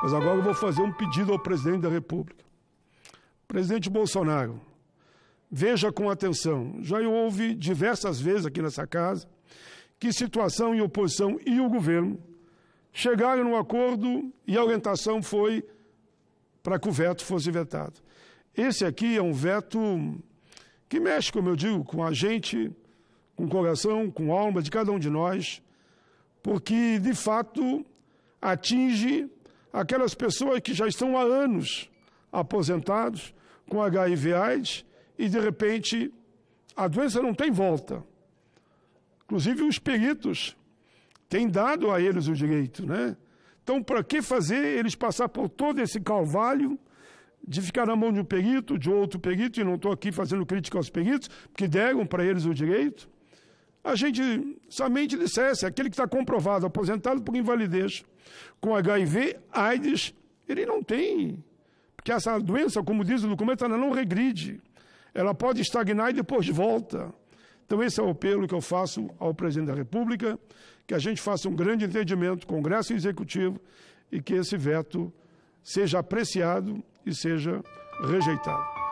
Mas agora eu vou fazer um pedido ao presidente da República. Presidente Bolsonaro, veja com atenção. Já houve diversas vezes aqui nessa casa que situação e oposição e o governo chegaram num acordo e a orientação foi para que o veto fosse vetado. Esse aqui é um veto que mexe, como eu digo, com a gente, com o coração, com a alma de cada um de nós, porque de fato atinge aquelas pessoas que já estão há anos aposentados com HIV/AIDS e de repente a doença não tem volta. Inclusive os peritos têm dado a eles o direito, né? Então, para que fazer eles passar por todo esse calvário de ficar na mão de um perito, de outro perito, e não estou aqui fazendo crítica aos peritos, porque deram para eles o direito, a gente somente dissesse, aquele que está comprovado, aposentado por invalidez, com HIV, AIDS, ele não tem. Porque essa doença, como diz o documento, ela não regride. Ela pode estagnar e depois volta. Então, esse é o apelo que eu faço ao presidente da República, que a gente faça um grande entendimento, Congresso e Executivo, e que esse veto seja apreciado e seja rejeitado.